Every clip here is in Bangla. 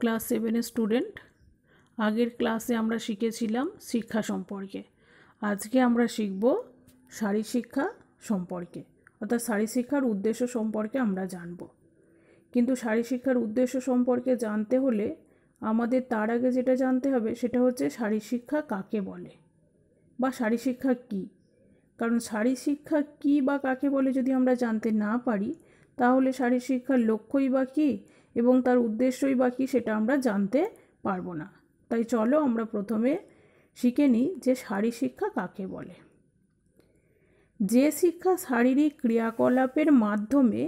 ক্লাস সেভেনের স্টুডেন্ট আগের ক্লাসে আমরা শিখেছিলাম শিক্ষা সম্পর্কে আজকে আমরা শিখব শাড়ি শিক্ষা সম্পর্কে অর্থাৎ শাড়ি শিক্ষার উদ্দেশ্য সম্পর্কে আমরা জানব কিন্তু শাড়ি শিক্ষার উদ্দেশ্য সম্পর্কে জানতে হলে আমাদের তার আগে যেটা জানতে হবে সেটা হচ্ছে শাড়ি শিক্ষা কাকে বলে বা শাড়ি শিক্ষা কী কারণ শাড়ি শিক্ষা কী বা কাকে বলে যদি আমরা জানতে না পারি তাহলে শাড়ি শিক্ষার লক্ষ্যই বা কী এবং তার উদ্দেশ্যই বা কী সেটা আমরা জানতে পারবো না তাই চলো আমরা প্রথমে শিখে নিই যে শারী শিক্ষা কাকে বলে যে শিক্ষা শারীরিক ক্রিয়াকলাপের মাধ্যমে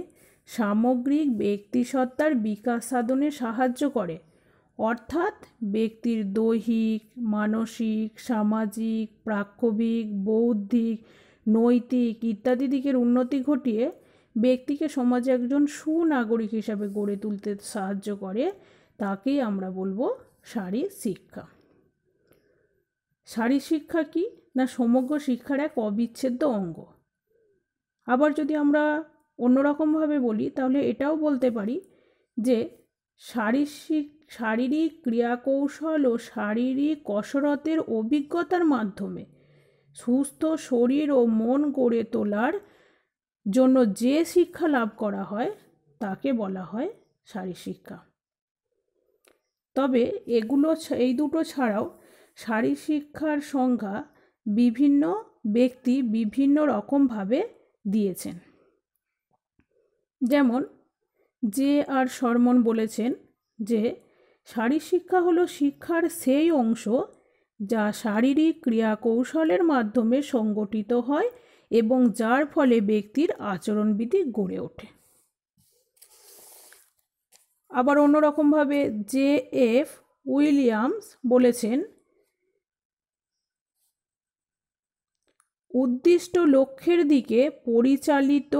সামগ্রিক ব্যক্তিসত্তার বিকাশ সাধনে সাহায্য করে অর্থাৎ ব্যক্তির দৈহিক মানসিক সামাজিক প্রাক্ষবিক বৌদ্ধিক নৈতিক ইত্যাদি দিকের উন্নতি ঘটিয়ে ব্যক্তিকে সমাজে একজন সুনাগরিক হিসাবে গড়ে তুলতে সাহায্য করে তাকেই আমরা বলবো শাড়ি শিক্ষা শাড়ি শিক্ষা কি না সমগ্র শিক্ষার এক অবিচ্ছেদ্য অঙ্গ আবার যদি আমরা অন্যরকমভাবে বলি তাহলে এটাও বলতে পারি যে শারীরিক শারীরিক ক্রিয়াকৌশল ও শারীরিক কসরতের অভিজ্ঞতার মাধ্যমে সুস্থ শরীর ও মন গড়ে তোলার জন্য যে শিক্ষা লাভ করা হয় তাকে বলা হয় শিক্ষা তবে এগুলো এই দুটো ছাড়াও শিক্ষার সংজ্ঞা বিভিন্ন ব্যক্তি বিভিন্ন রকমভাবে দিয়েছেন যেমন যে আর শর্মন বলেছেন যে শিক্ষা হলো শিক্ষার সেই অংশ যা শারীরিক ক্রিয়া কৌশলের মাধ্যমে সংগঠিত হয় এবং যার ফলে ব্যক্তির আচরণবিধি গড়ে ওঠে আবার অন্যরকমভাবে জে এফ উইলিয়ামস বলেছেন উদ্দিষ্ট লক্ষ্যের দিকে পরিচালিত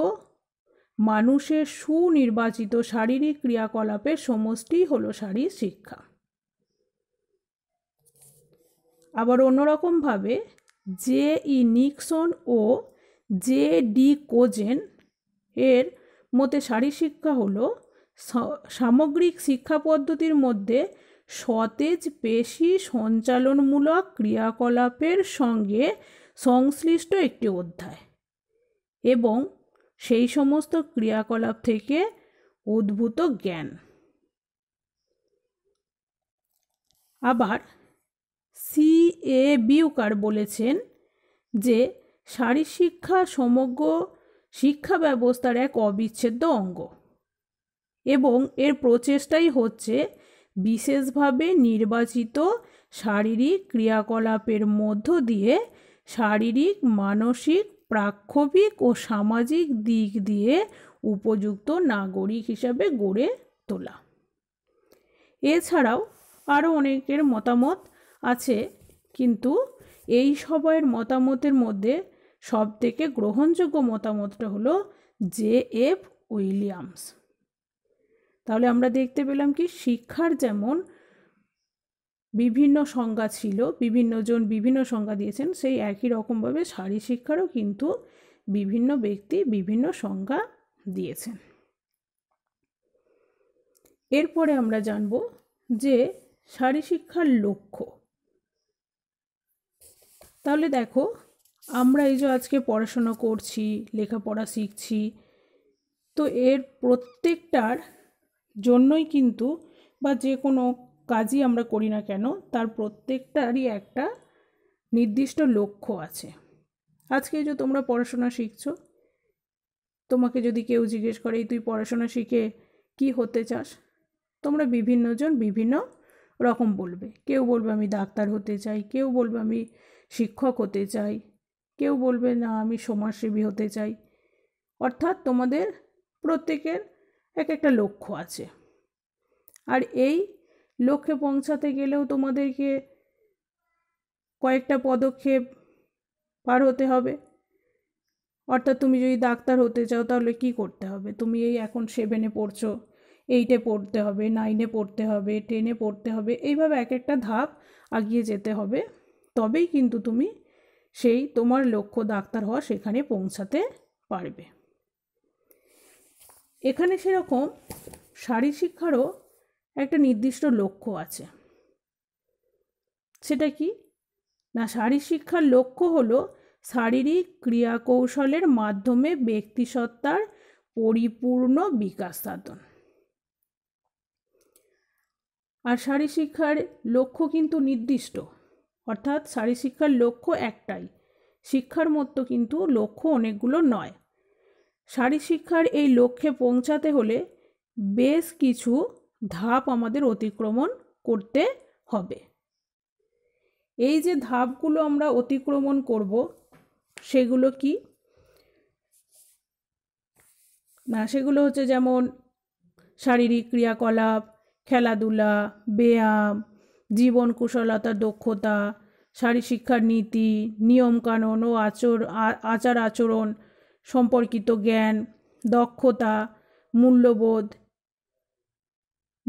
মানুষের সুনির্বাচিত শারীরিক ক্রিয়াকলাপের সমষ্টি হল শারীর শিক্ষা আবার অন্যরকমভাবে জে ই নিক্সন ও জে ডি কোজেন এর মতে শারীর শিক্ষা হলো সামগ্রিক শিক্ষা পদ্ধতির মধ্যে সতেজ পেশি সঞ্চালনমূলক ক্রিয়াকলাপের সঙ্গে সংশ্লিষ্ট একটি অধ্যায় এবং সেই সমস্ত ক্রিয়াকলাপ থেকে উদ্ভূত জ্ঞান আবার সি এ বিউকার বলেছেন যে শারীর শিক্ষা সমগ্র শিক্ষা ব্যবস্থার এক অবিচ্ছেদ্য অঙ্গ এবং এর প্রচেষ্টাই হচ্ছে বিশেষভাবে নির্বাচিত শারীরিক ক্রিয়াকলাপের মধ্য দিয়ে শারীরিক মানসিক প্রাক্ষবিক ও সামাজিক দিক দিয়ে উপযুক্ত নাগরিক হিসাবে গড়ে তোলা এছাড়াও আরও অনেকের মতামত আছে কিন্তু এই সবাইয়ের মতামতের মধ্যে সব থেকে গ্রহণযোগ্য মতামতটা হলো জে এফ উইলিয়ামস তাহলে আমরা দেখতে পেলাম কি শিক্ষার যেমন বিভিন্ন সংজ্ঞা ছিল বিভিন্নজন বিভিন্ন সংজ্ঞা দিয়েছেন সেই একই রকমভাবে শাড়ি শিক্ষারও কিন্তু বিভিন্ন ব্যক্তি বিভিন্ন সংজ্ঞা দিয়েছেন এরপরে আমরা জানব যে শাড়ি শিক্ষার লক্ষ্য তাহলে দেখো আমরা এই যে আজকে পড়াশোনা করছি লেখাপড়া শিখছি তো এর প্রত্যেকটার জন্যই কিন্তু বা যে কোনো কাজই আমরা করি না কেন তার প্রত্যেকটারই একটা নির্দিষ্ট লক্ষ্য আছে আজকে যে তোমরা পড়াশোনা শিখছো তোমাকে যদি কেউ জিজ্ঞেস করে তুই পড়াশোনা শিখে কি হতে চাস তোমরা বিভিন্নজন বিভিন্ন রকম বলবে কেউ বলবে আমি ডাক্তার হতে চাই কেউ বলবে আমি শিক্ষক হতে চাই কেউ বলবে না আমি সমাজসেবী হতে চাই অর্থাৎ তোমাদের প্রত্যেকের এক একটা লক্ষ্য আছে আর এই লক্ষ্যে পৌঁছাতে গেলেও তোমাদেরকে কয়েকটা পদক্ষেপ পার হতে হবে অর্থাৎ তুমি যদি ডাক্তার হতে চাও তাহলে কি করতে হবে তুমি এই এখন সেভেনে পড়ছো এইটে পড়তে হবে নাইনে পড়তে হবে টেনে পড়তে হবে এইভাবে এক একটা ধাপ আগিয়ে যেতে হবে তবেই কিন্তু তুমি সেই তোমার লক্ষ্য ডাক্তার হওয়া সেখানে পৌঁছাতে পারবে এখানে সেরকম শারীর শিক্ষারও একটা নির্দিষ্ট লক্ষ্য আছে সেটা কি না শারীর শিক্ষার লক্ষ্য হলো শারীরিক ক্রিয়াকৌশলের মাধ্যমে ব্যক্তিসত্তার পরিপূর্ণ বিকাশ সাধন আর শারীর শিক্ষার লক্ষ্য কিন্তু নির্দিষ্ট অর্থাৎ শারীর শিক্ষার লক্ষ্য একটাই শিক্ষার মতো কিন্তু লক্ষ্য অনেকগুলো নয় শারীর শিক্ষার এই লক্ষ্যে পৌঁছাতে হলে বেশ কিছু ধাপ আমাদের অতিক্রমণ করতে হবে এই যে ধাপগুলো আমরা অতিক্রমণ করব সেগুলো কি না সেগুলো হচ্ছে যেমন শারীরিক ক্রিয়াকলাপ খেলাধুলা ব্যায়াম জীবন কুশলতা দক্ষতা শারীর শিক্ষার নীতি নিয়মকানুন ও আচর আচার আচরণ সম্পর্কিত জ্ঞান দক্ষতা মূল্যবোধ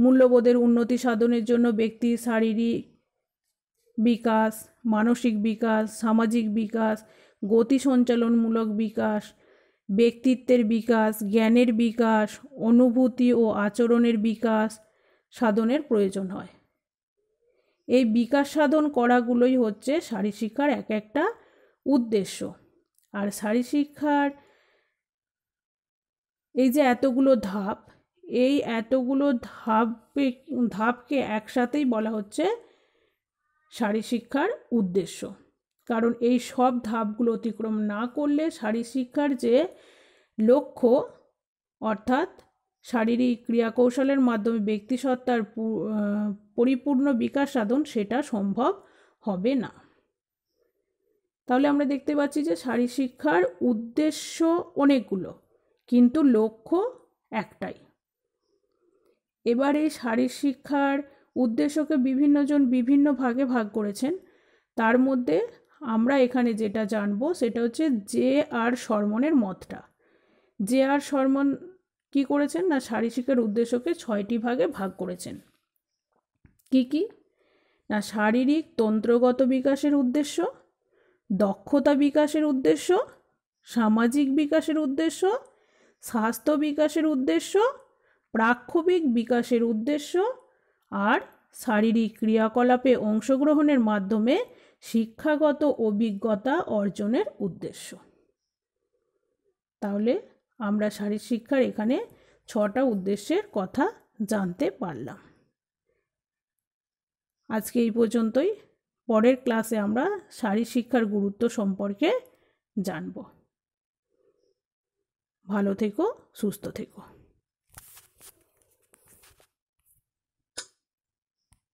মূল্যবোধের উন্নতি সাধনের জন্য ব্যক্তির শারীরিক বিকাশ মানসিক বিকাশ সামাজিক বিকাশ গতি সঞ্চালনমূলক বিকাশ ব্যক্তিত্বের বিকাশ জ্ঞানের বিকাশ অনুভূতি ও আচরণের বিকাশ সাধনের প্রয়োজন হয় এই বিকাশ সাধন করাগুলোই হচ্ছে শারীর শিক্ষার এক একটা উদ্দেশ্য আর শাড়ি শিক্ষার এই যে এতগুলো ধাপ এই এতগুলো ধাপে ধাপকে একসাথেই বলা হচ্ছে শারীর শিক্ষার উদ্দেশ্য কারণ এই সব ধাপগুলো অতিক্রম না করলে শারীর শিক্ষার যে লক্ষ্য অর্থাৎ শারীরিক ক্রিয়াকৌশলের মাধ্যমে ব্যক্তিসত্তার পরিপূর্ণ বিকাশ সাধন সেটা সম্ভব হবে না তাহলে আমরা দেখতে পাচ্ছি যে শারীর শিক্ষার উদ্দেশ্য অনেকগুলো কিন্তু লক্ষ্য একটাই এবারে শারীর শিক্ষার উদ্দেশ্যকে বিভিন্নজন বিভিন্ন ভাগে ভাগ করেছেন তার মধ্যে আমরা এখানে যেটা জানবো সেটা হচ্ছে জে আর শর্মনের মতটা জে আর শর্মন কি করেছেন না শারীরিকের উদ্দেশ্যকে ছয়টি ভাগে ভাগ করেছেন কি কি না শারীরিক তন্ত্রগত বিকাশের উদ্দেশ্য দক্ষতা বিকাশের উদ্দেশ্য সামাজিক বিকাশের উদ্দেশ্য স্বাস্থ্য বিকাশের উদ্দেশ্য প্রাক্ষবিক বিকাশের উদ্দেশ্য আর শারীরিক ক্রিয়াকলাপে অংশগ্রহণের মাধ্যমে শিক্ষাগত অভিজ্ঞতা অর্জনের উদ্দেশ্য তাহলে আমরা শারীর শিক্ষার এখানে ছটা উদ্দেশ্যের কথা জানতে পারলাম আজকে এই পর্যন্তই পরের ক্লাসে আমরা শারীর শিক্ষার গুরুত্ব সম্পর্কে জানব ভালো থেকো সুস্থ থেকো